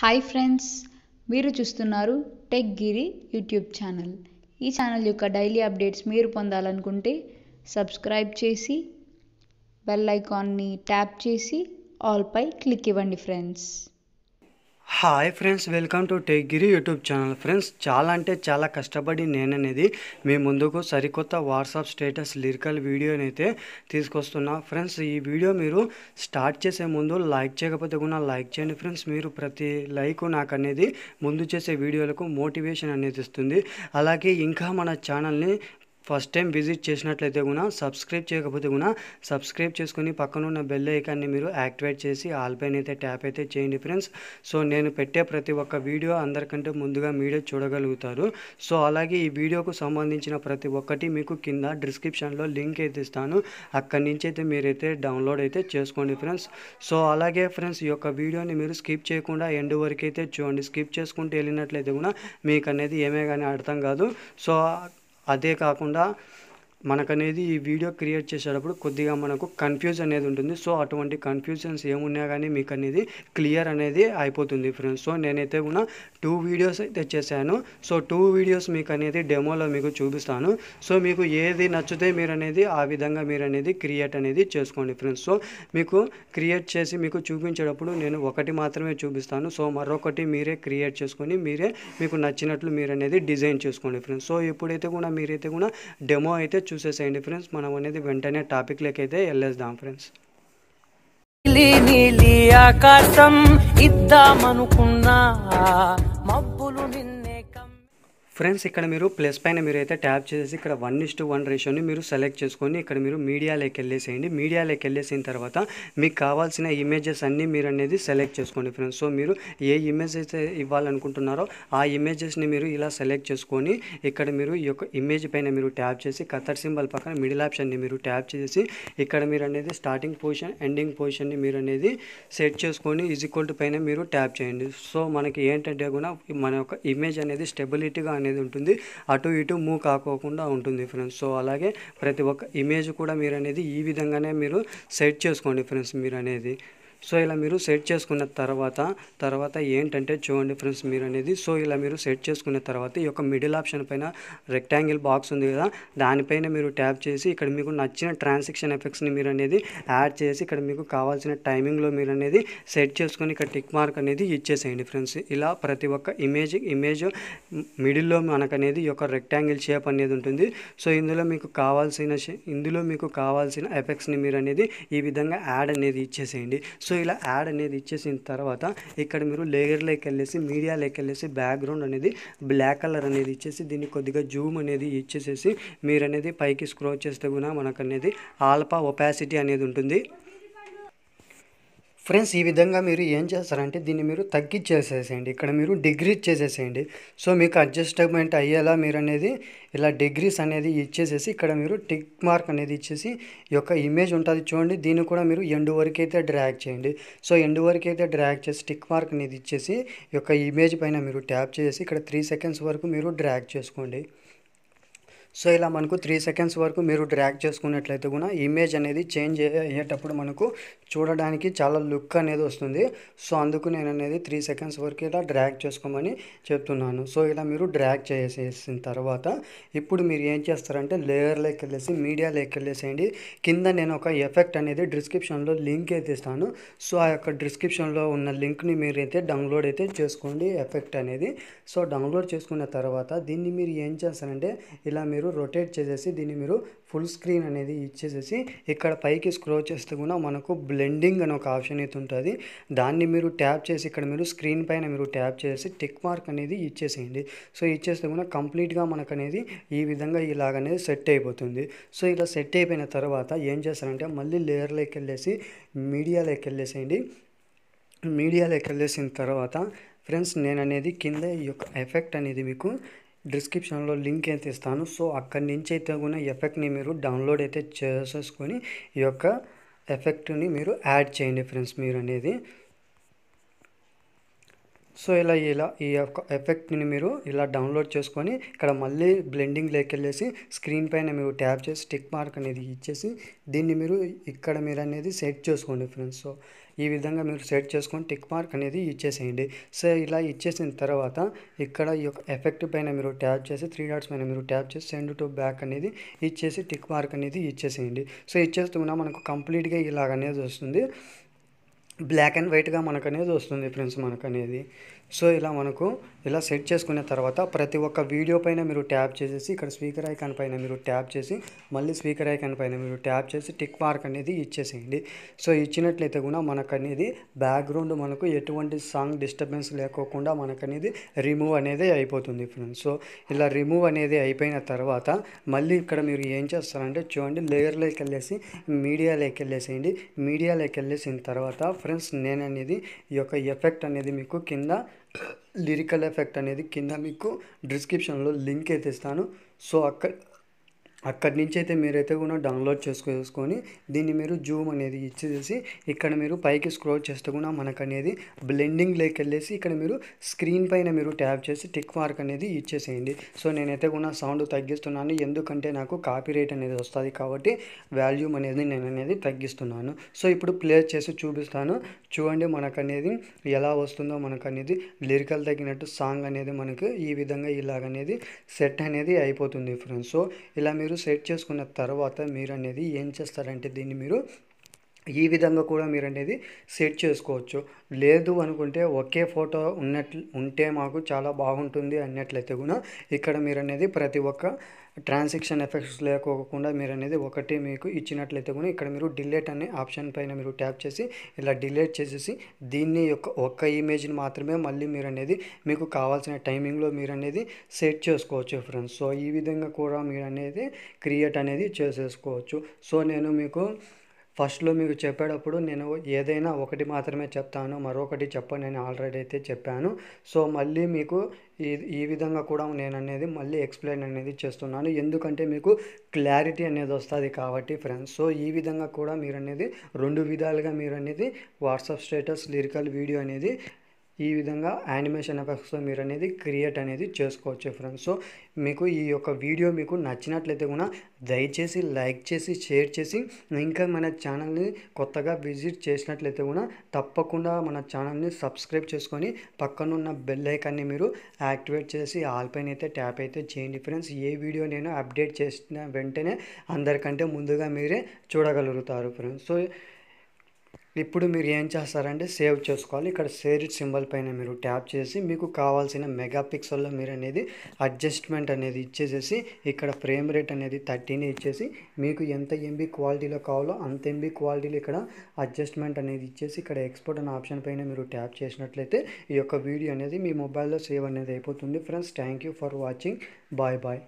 hi friends మీరు చూస్తున్నారు tech Giri YouTube channel ఈ ఛానల్ యొక్క డైలీ అప్డేట్స్ మీరు పొందాలనుకుంటే సబ్స్క్రైబ్ చేసి బెల్ ఐకాన్ని ట్యాప్ చేసి ఆల్పై క్లిక్ ఇవ్వండి friends hi friends welcome to tech Giri YouTube channel friends చాలా అంటే చాలా కష్టపడి నేననేది మీ ముందుకు సరికొత్త వాట్సాప్ స్టేటస్ లిరికల్ వీడియోని అయితే తీసుకొస్తున్నా ఫ్రెండ్స్ ఈ వీడియో మీరు స్టార్ట్ చేసే ముందు లైక్ చేయకపోతే కూడా లైక్ చేయండి ఫ్రెండ్స్ మీరు ప్రతి లైక్ నాకు అనేది ముందు చేసే వీడియోలకు మోటివేషన్ అనేది ఇస్తుంది అలాగే ఇంకా మన ఛానల్ని ఫస్ట్ టైం విజిట్ చేసినట్లయితే కూడా సబ్స్క్రైబ్ చేయకపోతే కూడా సబ్స్క్రైబ్ చేసుకుని పక్కన ఉన్న బెల్ ఐకాన్ని మీరు యాక్టివేట్ చేసి ఆల్ పైన అయితే ట్యాప్ అయితే చేయండి ఫ్రెండ్స్ సో నేను పెట్టే ప్రతి ఒక్క వీడియో అందరికంటే ముందుగా మీరే చూడగలుగుతారు సో అలాగే ఈ వీడియోకు సంబంధించిన ప్రతి ఒక్కటి మీకు కింద డిస్క్రిప్షన్లో లింక్ అయితే ఇస్తాను అక్కడి నుంచి అయితే మీరైతే డౌన్లోడ్ అయితే చేసుకోండి ఫ్రెండ్స్ సో అలాగే ఫ్రెండ్స్ ఈ యొక్క వీడియోని మీరు స్కిప్ చేయకుండా ఎండ్ వరకు అయితే చూడండి స్కిప్ చేసుకుంటూ వెళ్ళినట్లయితే కూడా మీకు అనేది ఏమే కానీ అర్థం కాదు సో అదే కాకుండా మనకనేది ఈ వీడియో క్రియేట్ చేసేటప్పుడు కొద్దిగా మనకు కన్ఫ్యూజ్ అనేది ఉంటుంది సో అటువంటి కన్ఫ్యూజన్స్ ఏమున్నా కానీ మీకు అనేది క్లియర్ అనేది అయిపోతుంది ఫ్రెండ్స్ సో నేనైతే కూడా టూ వీడియోస్ అయితే చేశాను సో టూ వీడియోస్ మీకు అనేది డెమోలో మీకు చూపిస్తాను సో మీకు ఏది నచ్చితే మీరు అనేది ఆ విధంగా మీరు అనేది క్రియేట్ అనేది చేసుకోండి ఫ్రెండ్స్ సో మీకు క్రియేట్ చేసి మీకు చూపించేటప్పుడు నేను ఒకటి మాత్రమే చూపిస్తాను సో మరొకటి మీరే క్రియేట్ చేసుకొని మీరే మీకు నచ్చినట్లు మీరు అనేది డిజైన్ చేసుకోండి ఫ్రెండ్స్ సో ఇప్పుడైతే కూడా మీరైతే కూడా డెమో అయితే చూసేసేయండి ఫ్రెండ్స్ మనం అనేది వెంటనే టాపిక్లోకి అయితే వెళ్ళేద్దాం ఫ్రెండ్స్ నీలి ఆకాశం ఇద్దామనుకున్నా ఫ్రెండ్స్ ఇక్కడ మీరు ప్లస్ పైన మీరు అయితే ట్యాప్ చేసి ఇక్కడ వన్ ఇస్ టు వన్ రేషియోని మీరు సెలెక్ట్ చేసుకొని ఇక్కడ మీరు మీడియాలోకి వెళ్ళేసేయండి మీడియాలోకి వెళ్ళేసిన తర్వాత మీకు కావాల్సిన ఇమేజెస్ అన్నీ మీరు అనేది సెలెక్ట్ చేసుకోండి ఫ్రెండ్స్ సో మీరు ఏ ఇమేజ్ అయితే ఇవ్వాలనుకుంటున్నారో ఆ ఇమేజెస్ని మీరు ఇలా సెలెక్ట్ చేసుకొని ఇక్కడ మీరు ఈ యొక్క ఇమేజ్ పైన మీరు ట్యాప్ చేసి కతర్ సింబల్ పక్కన మిడిల్ ఆప్షన్ని మీరు ట్యాప్ చేసి ఇక్కడ మీరు అనేది స్టార్టింగ్ పొజిషన్ ఎండింగ్ పొజిషన్ని మీరు అనేది సెట్ చేసుకొని ఈజ్ ఈక్వల్ టు పైన మీరు ట్యాప్ చేయండి సో మనకి ఏంటంటే కూడా మన యొక్క ఇమేజ్ అనేది స్టెబిలిటీగా అనేది అనేది ఉంటుంది అటు ఇటు మూవ్ కాకోకుండా ఉంటుంది ఫ్రెండ్స్ సో అలాగే ప్రతి ఒక్క ఇమేజ్ కూడా మీరు అనేది ఈ విధంగానే మీరు సెట్ చేసుకోండి ఫ్రెండ్స్ మీరు అనేది సో ఇలా మీరు సెట్ చేసుకున్న తర్వాత తర్వాత ఏంటంటే చూడండి ఫ్రెండ్స్ మీరు అనేది సో ఇలా మీరు సెట్ చేసుకున్న తర్వాత ఈ యొక్క మిడిల్ ఆప్షన్ పైన రెక్టాంగిల్ బాక్స్ ఉంది కదా దానిపైన మీరు ట్యాప్ చేసి ఇక్కడ మీకు నచ్చిన ట్రాన్సాక్షన్ ఎఫెక్ట్స్ని మీరు అనేది యాడ్ చేసి ఇక్కడ మీకు కావాల్సిన టైమింగ్లో మీరు అనేది సెట్ చేసుకుని ఇక్కడ టిక్ మార్క్ అనేది ఇచ్చేసేయండి ఫ్రెండ్స్ ఇలా ప్రతి ఒక్క ఇమేజ్ ఇమేజ్ మిడిల్లో మనకనేది ఈ యొక్క రెక్టాంగిల్ షేప్ అనేది ఉంటుంది సో ఇందులో మీకు కావాల్సిన ఇందులో మీకు కావాల్సిన ఎఫెక్ట్స్ని మీరు అనేది ఈ విధంగా యాడ్ అనేది ఇచ్చేసేయండి సో ఇలా యాడ్ అనేది ఇచ్చేసిన తర్వాత ఇక్కడ మీరు లేయర్లోకి వెళ్ళేసి మీడియాలోకి వెళ్ళేసి బ్యాక్గ్రౌండ్ అనేది బ్లాక్ కలర్ అనేది ఇచ్చేసి దీన్ని కొద్దిగా జూమ్ అనేది ఇచ్చేసేసి మీరు అనేది పైకి స్క్రోచ్ చేస్తే కూడా మనకు అనేది ఆల్పా ఒపాసిటీ అనేది ఉంటుంది ఫ్రెండ్స్ ఈ విధంగా మీరు ఏం చేస్తారంటే దీన్ని మీరు తగ్గించేసేసేయండి ఇక్కడ మీరు డిగ్రీస్ చేసేసేయండి సో మీకు అడ్జస్ట్మెంట్ అయ్యేలా మీరు అనేది ఇలా డిగ్రీస్ అనేది ఇచ్చేసేసి ఇక్కడ మీరు టిక్ మార్క్ అనేది ఇచ్చేసి ఈ యొక్క ఇమేజ్ ఉంటుంది చూడండి దీన్ని కూడా మీరు ఎండు వరకు అయితే డ్రాగ్ చేయండి సో ఎండు వరకు అయితే డ్రాగ్ చేసి టిక్ మార్క్ అనేది ఇచ్చేసి ఈ యొక్క ఇమేజ్ పైన మీరు ట్యాప్ చేసి ఇక్కడ త్రీ సెకండ్స్ వరకు మీరు డ్రాగ్ చేసుకోండి సో ఇలా మనకు త్రీ సెకండ్స్ వరకు మీరు డ్రాక్ చేసుకున్నట్లయితే కూడా ఇమేజ్ అనేది చేంజ్ అయ్యేటప్పుడు మనకు చూడడానికి చాలా లుక్ అనేది వస్తుంది సో అందుకు నేను అనేది త్రీ సెకండ్స్ వరకు ఇలా డ్రాక్ చేసుకోమని చెప్తున్నాను సో ఇలా మీరు డ్రాక్ చేసేసిన తర్వాత ఇప్పుడు మీరు ఏం చేస్తారంటే లేయర్లోకి వెళ్ళేసి మీడియాలోకి వెళ్ళేసేయండి కింద నేను ఒక ఎఫెక్ట్ అనేది డిస్క్రిప్షన్లో లింక్ అయితే ఇస్తాను సో ఆ యొక్క డిస్క్రిప్షన్లో ఉన్న లింక్ని మీరైతే డౌన్లోడ్ అయితే చేసుకోండి ఎఫెక్ట్ అనేది సో డౌన్లోడ్ చేసుకున్న తర్వాత దీన్ని మీరు ఏం చేస్తారంటే ఇలా మీరు మీరు రొటేట్ చేసేసి దీన్ని మీరు ఫుల్ స్క్రీన్ అనేది ఇచ్చేసేసి ఇక్కడ పైకి స్క్రోల్ చేస్తే కూడా మనకు బ్లెండింగ్ అని ఒక ఆప్షన్ అయితే ఉంటుంది దాన్ని మీరు ట్యాప్ చేసి ఇక్కడ మీరు స్క్రీన్ పైన మీరు ట్యాప్ చేసి టిక్ మార్క్ అనేది ఇచ్చేసేయండి సో ఇచ్చేస్తే కూడా కంప్లీట్గా మనకు అనేది ఈ విధంగా ఇలాగనేది సెట్ అయిపోతుంది సో ఇలా సెట్ అయిపోయిన తర్వాత ఏం చేస్తారంటే మళ్ళీ లేయర్లోకి వెళ్ళేసి మీడియాలోకి వెళ్ళేసేయండి మీడియాలోకి వెళ్ళేసిన తర్వాత ఫ్రెండ్స్ నేను అనేది కింద ఈ యొక్క ఎఫెక్ట్ అనేది మీకు డిస్క్రిప్షన్లో లింక్ అయితే ఇస్తాను సో అక్కడి నుంచి అయితే కూడా ఎఫెక్ట్ని మీరు డౌన్లోడ్ అయితే చేసేసుకొని ఈ యొక్క ఎఫెక్ట్ని మీరు యాడ్ చేయండి ఫ్రెండ్స్ మీరు అనేది సో ఇలా ఇలా ఈ యొక్క ఎఫెక్ట్ని మీరు ఇలా డౌన్లోడ్ చేసుకొని ఇక్కడ మళ్ళీ బ్లెండింగ్ లేకెళ్ళేసి స్క్రీన్ పైన మీరు ట్యాప్ చేసి టిక్ మార్క్ అనేది ఇచ్చేసి దీన్ని మీరు ఇక్కడ మీరు అనేది సెట్ చేసుకోండి ఫ్రెండ్స్ సో ఈ విధంగా మీరు సెట్ చేసుకొని టిక్ మార్క్ అనేది ఇచ్చేసేయండి సో ఇలా ఇచ్చేసిన తర్వాత ఇక్కడ ఈ యొక్క ఎఫెక్ట్ పైన మీరు ట్యాప్ చేసి త్రీ డాట్స్ పైన మీరు ట్యాప్ చేసి సెండ్ టు బ్యాక్ అనేది ఇచ్చేసి టిక్ మార్క్ అనేది ఇచ్చేసేయండి సో ఇచ్చేస్తున్నా మనకు కంప్లీట్గా ఇలాగ అనేది వస్తుంది బ్లాక్ అండ్ వైట్గా మనకు అనేది వస్తుంది ఫ్రెండ్స్ మనకు అనేది సో ఇలా మనకు ఇలా సెట్ చేసుకున్న తర్వాత ప్రతి ఒక్క వీడియో పైన మీరు ట్యాప్ చేసేసి ఇక్కడ స్పీకర్ ఐకాన్ పైన మీరు ట్యాప్ చేసి మళ్ళీ స్పీకర్ ఐకాన్ పైన మీరు ట్యాప్ చేసి టిక్ మార్క్ అనేది ఇచ్చేసేయండి సో ఇచ్చినట్లయితే కూడా మనకు అనేది బ్యాక్గ్రౌండ్ మనకు ఎటువంటి సాంగ్ డిస్టర్బెన్స్ లేకోకుండా మనకు అనేది రిమూవ్ అనేది అయిపోతుంది ఫ్రెండ్స్ సో ఇలా రిమూవ్ అనేది అయిపోయిన తర్వాత మళ్ళీ ఇక్కడ మీరు ఏం చేస్తారంటే చూడండి లేయర్లోకి వెళ్ళేసి మీడియాలోకి వెళ్ళేసేయండి మీడియాలోకి వెళ్ళేసిన తర్వాత ఫ్రెండ్స్ నేను అనేది ఈ యొక్క ఎఫెక్ట్ అనేది మీకు కింద లిరికల్ ఎఫెక్ట్ అనేది కింద మీకు డిస్క్రిప్షన్లో లింక్ అయితే ఇస్తాను సో అక్కడ అక్కడి నుంచి అయితే మీరైతే కూడా డౌన్లోడ్ చేసుకొని దీన్ని మీరు జూమ్ అనేది ఇచ్చేసి ఇక్కడ మీరు పైకి స్క్రోల్ చేస్తే కూడా మనకు అనేది బ్లెండింగ్ లేకెళ్ళేసి ఇక్కడ మీరు స్క్రీన్ పైన మీరు ట్యాప్ చేసి టిక్ మార్క్ అనేది ఇచ్చేసేయండి సో నేనైతే కూడా సౌండ్ తగ్గిస్తున్నాను ఎందుకంటే నాకు కాపీ రేట్ అనేది వస్తుంది కాబట్టి వాల్యూమ్ అనేది నేను అనేది తగ్గిస్తున్నాను సో ఇప్పుడు ప్లే చేసి చూపిస్తాను చూడండి మనకు అనేది ఎలా వస్తుందో మనకు అనేది లిరికల్ తగినట్టు సాంగ్ అనేది మనకు ఈ విధంగా ఇలాగనేది సెట్ అనేది అయిపోతుంది ఫ్రెండ్స్ సో ఇలా మీరు సెట్ చేసుకున్న తర్వాత మీరు అనేది ఏం చేస్తారంటే దీన్ని మీరు ఈ విధంగా కూడా మీరు అనేది సెట్ చేసుకోవచ్చు లేదు అనుకుంటే ఒకే ఫోటో ఉన్నట్లు ఉంటే మాకు చాలా బాగుంటుంది అన్నట్లయితే కూడా ఇక్కడ మీరు అనేది ప్రతి ఒక్క ట్రాన్సాక్షన్ ఎఫెక్ట్స్ లేకోకుండా మీరు అనేది ఒకటి మీకు ఇచ్చినట్లయితే కూడా ఇక్కడ మీరు డిలేట్ అనే ఆప్షన్ పైన మీరు ట్యాప్ చేసి ఇలా డిలేట్ చేసేసి దీన్ని యొక్క ఒక్క ఇమేజ్ని మాత్రమే మళ్ళీ మీరు అనేది మీకు కావాల్సిన టైమింగ్లో మీరు అనేది సెట్ చేసుకోవచ్చు ఫ్రెండ్స్ సో ఈ విధంగా కూడా మీరు అనేది క్రియేట్ అనేది చేసేసుకోవచ్చు సో నేను మీకు ఫస్ట్లో మీకు చెప్పేటప్పుడు నేను ఏదైనా ఒకటి మాత్రమే చెప్తాను మరొకటి చెప్పను నేను ఆల్రెడీ అయితే చెప్పాను సో మళ్ళీ మీకు ఈ ఈ విధంగా కూడా నేను అనేది మళ్ళీ ఎక్స్ప్లెయిన్ అనేది చేస్తున్నాను ఎందుకంటే మీకు క్లారిటీ అనేది వస్తుంది కాబట్టి ఫ్రెండ్స్ సో ఈ విధంగా కూడా మీరు అనేది రెండు విధాలుగా మీరు అనేది వాట్సాప్ స్టేటస్ లిరికల్ వీడియో అనేది ఈ విధంగా యానిమేషన్ ఎఫెక్ట్స్ మీరు అనేది క్రియేట్ అనేది చేసుకోవచ్చు ఫ్రెండ్స్ సో మీకు ఈ యొక్క వీడియో మీకు నచ్చినట్లయితే కూడా దయచేసి లైక్ చేసి షేర్ చేసి ఇంకా మన ఛానల్ని కొత్తగా విజిట్ చేసినట్లయితే కూడా తప్పకుండా మన ఛానల్ని సబ్స్క్రైబ్ చేసుకొని పక్కనున్న బెల్లైకాన్ని మీరు యాక్టివేట్ చేసి ఆల్పైన్ అయితే ట్యాప్ అయితే చేయండి ఫ్రెండ్స్ ఏ వీడియో నేను అప్డేట్ చేసిన వెంటనే అందరికంటే ముందుగా మీరే చూడగలుగుతారు ఫ్రెండ్స్ సో ఇప్పుడు మీరు ఏం చేస్తారంటే సేవ్ చేసుకోవాలి ఇక్కడ సేర్ సింబల్ పైన మీరు ట్యాప్ చేసి మీకు కావాల్సిన మెగా పిక్సెల్లో మీరు అనేది అడ్జస్ట్మెంట్ అనేది ఇచ్చేసేసి ఇక్కడ ఫ్రేమ్ రేట్ అనేది థర్టీని ఇచ్చేసి మీకు ఎంత ఎంబీ క్వాలిటీలో కావాలో అంత ఎంబీ క్వాలిటీలో ఇక్కడ అడ్జస్ట్మెంట్ అనేది ఇచ్చేసి ఇక్కడ ఎక్స్పోర్ట్ అనే ఆప్షన్ పైన మీరు ట్యాప్ చేసినట్లయితే ఈ యొక్క వీడియో అనేది మీ మొబైల్లో సేవ్ అనేది అయిపోతుంది friends thank you for watching bye bye